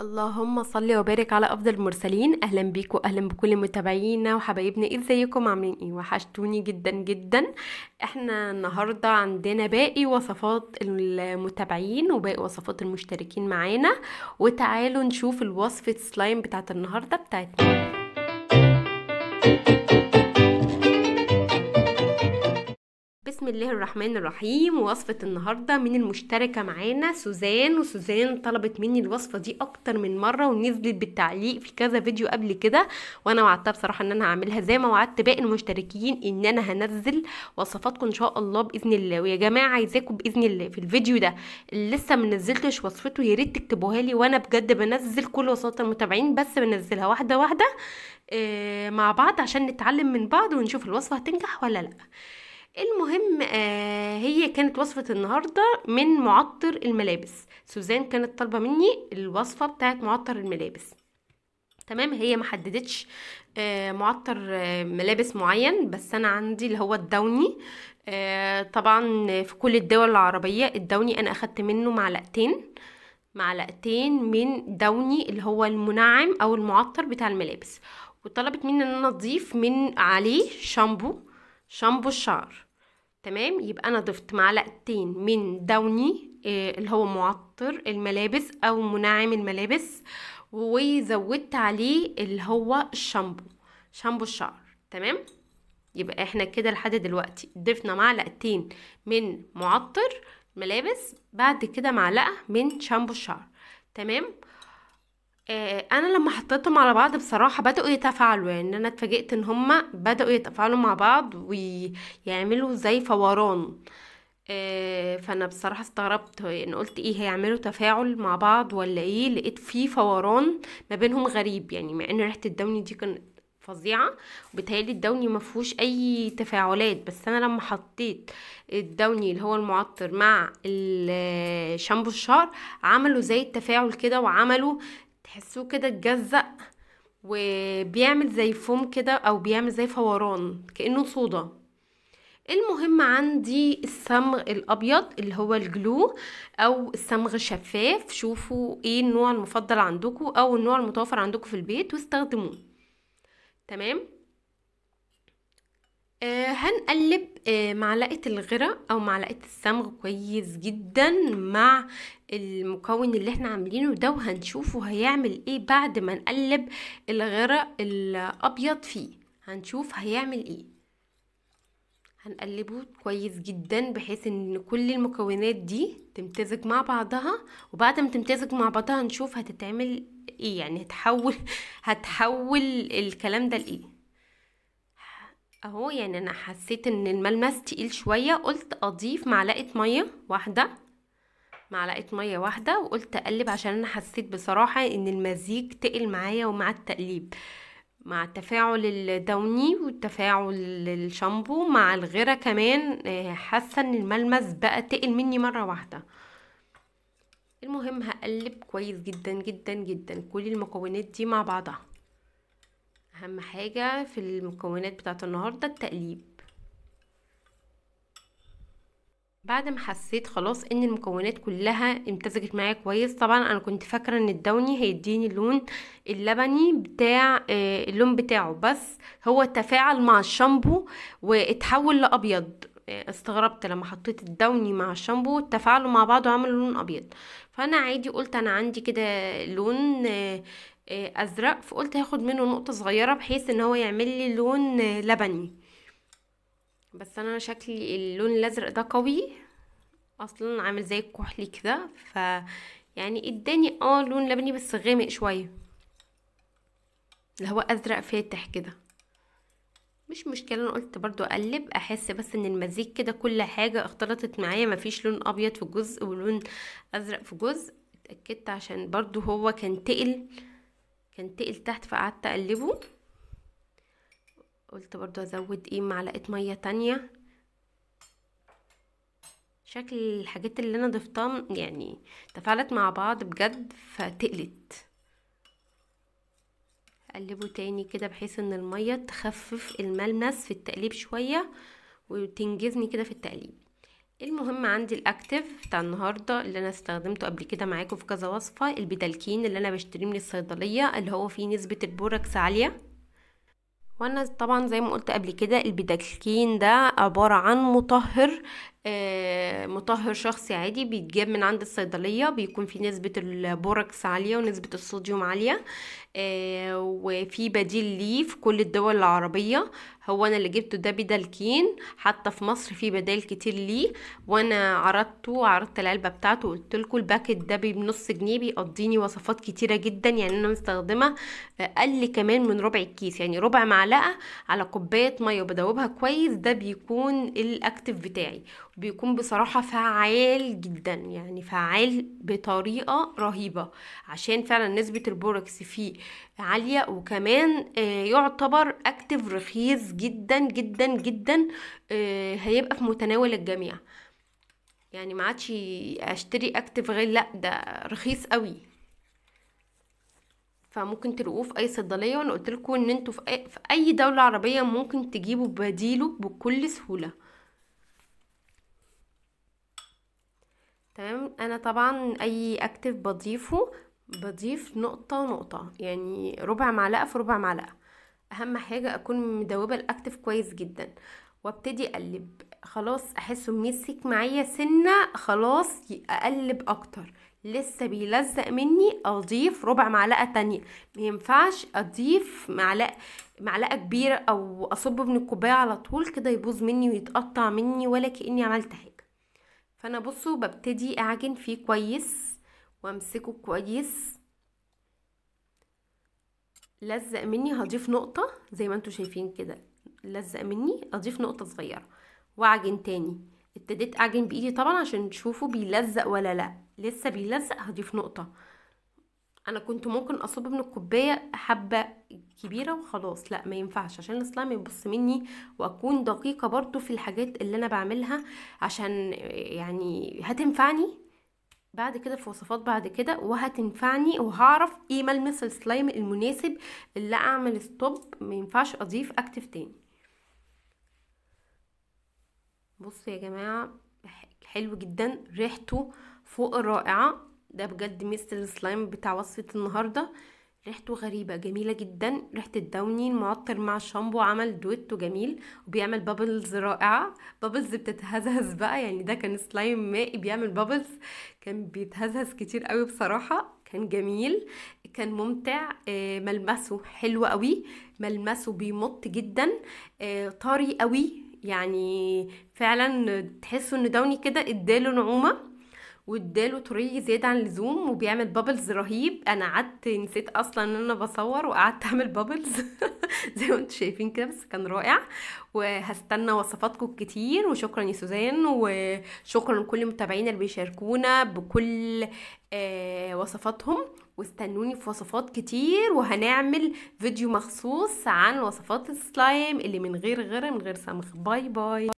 اللهم صل وبارك على افضل المرسلين اهلا بيكم اهلا بكل متابعينا وحبايبنا ازيكم عاملين ايه وحشتوني جدا جدا احنا النهارده عندنا باقي وصفات المتابعين وباقي وصفات المشتركين معانا وتعالوا نشوف الوصفه سلايم بتاعت النهارده بتاعتنا بسم الله الرحمن الرحيم وصفة النهاردة من المشتركة معانا سوزان وسوزان طلبت مني الوصفة دي أكتر من مرة ونزلت بالتعليق في كذا فيديو قبل كده وأنا وعدتها بصراحة إن أنا هعملها زي ما وعدت باقي المشتركين إن أنا هنزل وصفاتكم إن شاء الله بإذن الله ويا جماعة عايزاكم بإذن الله في الفيديو ده اللي لسه منزلتش وصفته يا ريت تكتبوها لي وأنا بجد بنزل كل وصفات المتابعين بس بنزلها واحدة واحدة آه، مع بعض عشان نتعلم من بعض ونشوف الوصفة هتنجح ولا لأ المهم آه هي كانت وصفة النهاردة من معطر الملابس سوزان كانت طالبة مني الوصفة بتاعت معطر الملابس تمام هي ما حددتش آه معطر آه ملابس معين بس انا عندي اللي هو الدوني آه طبعا في كل الدول العربية الدوني انا اخدت منه معلقتين معلقتين من دوني اللي هو المنعم او المعطر بتاع الملابس وطلبت مني ان انا اضيف من عليه شامبو شامبو الشعر تمام يبقى انا ضفت معلقتين من دوني آه، اللي هو معطر الملابس او منعم الملابس وزودت عليه اللي هو الشامبو شامبو الشعر تمام يبقى احنا كده لحد دلوقتي ضفنا معلقتين من معطر ملابس بعد كده معلقه من شامبو الشعر تمام آه، انا لما حطيتهم على بعض بصراحه بداوا يتفاعلوا يعني انا اتفاجئت ان هما بداوا يتفاعلوا مع بعض ويعملوا زي فوران آه، فانا بصراحه استغربت ان يعني قلت ايه هيعملوا تفاعل مع بعض ولا ايه لقيت في فوران ما بينهم غريب يعني مع ان ريحه الدوني دي كانت فظيعه وبيتهيألي الدوني ما فيهوش اي تفاعلات بس انا لما حطيت الدوني اللي هو المعطر مع الشامبو الشعر عملوا زي التفاعل كده وعملوا تحسوه كده اتجزأ وبيعمل زي فوم كده او بيعمل زي فوران كأنه صودا المهم عندي الصمغ الابيض اللي هو الجلو او الصمغ الشفاف شوفوا ايه النوع المفضل عندكم او النوع المتوفر عندكم في البيت واستخدموه تمام آه، هنقلب آه، معلقة الغرة او معلقة الصمغ كويس جدا مع المكون اللي احنا عاملينه ده وهنشوفه هيعمل ايه بعد ما نقلب الغرة الابيض فيه هنشوف هيعمل ايه هنقلبه كويس جدا بحيث ان كل المكونات دي تمتزج مع بعضها وبعد ما تمتزج مع بعضها هنشوف هتتعمل ايه يعني هتحول هتحول الكلام ده لايه اهو يعني انا حسيت ان الملمس تقيل شوية قلت اضيف معلقة مية واحدة معلقة مية واحدة وقلت اقلب عشان انا حسيت بصراحة ان المزيج تقل معايا ومع التقليب مع التفاعل الدوني والتفاعل الشامبو مع الغيرة كمان آه، حاسة ان الملمس بقى تقل مني مرة واحدة المهم هقلب كويس جدا جدا جدا كل المكونات دي مع بعضها اهم حاجة في المكونات بتاعة النهاردة التقليب بعد ما حسيت خلاص ان المكونات كلها امتزجت معايا كويس طبعا انا كنت فاكره ان الدوني هيديني اللون اللبني بتاع آه، اللون بتاعه بس هو تفاعل مع الشامبو واتحول لابيض آه، استغربت لما حطيت الدوني مع الشامبو تفاعلوا مع بعض وعملوا لون ابيض فانا عادي قلت انا عندي كده لون آه، آه، ازرق فقلت هاخد منه نقطة صغيرة بحيث ان هو يعمل لي لون لبني بس انا شكلي اللون الازرق ده قوي اصلا عامل زي الكحلي كده ف يعني اداني اه لون لبني بس غامق شوية اللي هو ازرق فاتح كده مش مشكلة انا قلت برضو اقلب احس بس ان المزيج كده كل حاجة اختلطت معايا مفيش لون ابيض في جزء ولون ازرق في جزء اتأكدت عشان برضو هو كان تقل هنتقل تحت فقعدت اقلبه قلت برضو ازود ايه معلقه ميه تانية شكل الحاجات اللي انا ضفتها يعني تفاعلت مع بعض بجد فتقلت اقلبه تاني كده بحيث ان الميه تخفف الملمس في التقليب شويه وتنجزني كده في التقليب المهم عندي الاكتف بتاع النهارده اللي انا استخدمته قبل كده معاكم في كذا وصفه البدالكين اللي انا بشتريه من الصيدليه اللي هو فيه نسبه البوركس عاليه وانا طبعا زي ما قلت قبل كده البيداكلين ده عبارة عن مطهر آه، مطهر شخصي عادي بيتجاب من عند الصيدلية بيكون فيه نسبة البوركس عالية ونسبة الصوديوم عالية آه، وفي بديل ليه في كل الدول العربية هو أنا اللي جبته ده كين حتى في مصر في بدائل كتير ليه وأنا عرضته عرضت العلبة بتاعته وقلت لكم الباكت ده بنص جنيه بيقضيني وصفات كتيرة جدا يعني أنا مستخدمة أقل كمان من ربع الكيس يعني ربع معلقة على كوباية مية بدوبها كويس ده بيكون الأكتف بتاعي بيكون بصراحة فعال جدا يعني فعال بطريقة رهيبة عشان فعلا نسبة البوركس فيه عالية وكمان آه، يعتبر اكتف رخيص جدا جدا جدا آه، هيبقى في متناول الجميع يعني ما عادش اشتري اكتف غير لا ده رخيص قوي فممكن تلاقوه في اي صيدليه وانا قلت لكم ان انتوا في اي دوله عربيه ممكن تجيبوا بديله بكل سهوله تمام انا طبعا اي اكتف بضيفه بضيف نقطه نقطه يعني ربع معلقه في ربع معلقه اهم حاجه اكون مدوبه الاكتف كويس جدا وابتدي اقلب خلاص احسه مسك معايا سنه خلاص اقلب اكتر لسه بيلزق مني اضيف ربع معلقه تانية مينفعش اضيف معلقه معلقه كبيره او اصب من الكوبايه على طول كده يبوظ مني ويتقطع مني ولا كاني عملت حاجه فانا بصوا ببتدي اعجن فيه كويس وامسكه كويس لزق مني هضيف نقطة زي ما انتوا شايفين كده لزق مني اضيف نقطة صغيرة واعجن تاني ابتديت اعجن بايدي طبعا عشان تشوفوا بيلزق ولا لا لسه بيلزق هضيف نقطة انا كنت ممكن اصب من الكوبايه حبه كبيره وخلاص لا ما ينفعش عشان السلايم يبص مني واكون دقيقه برضو في الحاجات اللي انا بعملها عشان يعني هتنفعني بعد كده في وصفات بعد كده وهتنفعني وهعرف ايه ملمس السلايم المناسب اللي اعمل ستوب ما ينفعش اضيف اكتف تاني بصوا يا جماعه حلو جدا ريحته فوق الرائعه ده بجد مستر السلايم بتاع وصفة النهاردة ريحته غريبة جميلة جدا ريحة الداوني المعطر مع الشامبو عمل دويتو جميل وبيعمل بابلز رائعة بابلز بتتهزهز بقى يعني ده كان سلايم مائي بيعمل بابلز كان بيتهزهز كتير قوي بصراحة كان جميل كان ممتع آه، ملمسه حلو قوي ملمسه بيمط جدا آه، طري قوي يعني فعلا تحسوا ان داوني كده اداله نعومه واداله طري زيادة عن اللزوم وبيعمل بابلز رهيب انا قعدت نسيت اصلا ان انا بصور وقعدت اعمل بابلز زي ما انتم شايفين كده بس كان رائع وهستنى وصفاتكم الكتير وشكرا يا سوزان وشكرا لكل المتابعين اللي بيشاركونا بكل آه، وصفاتهم واستنوني في وصفات كتير وهنعمل فيديو مخصوص عن وصفات السلايم اللي من غير غير من غير سمخ باي باي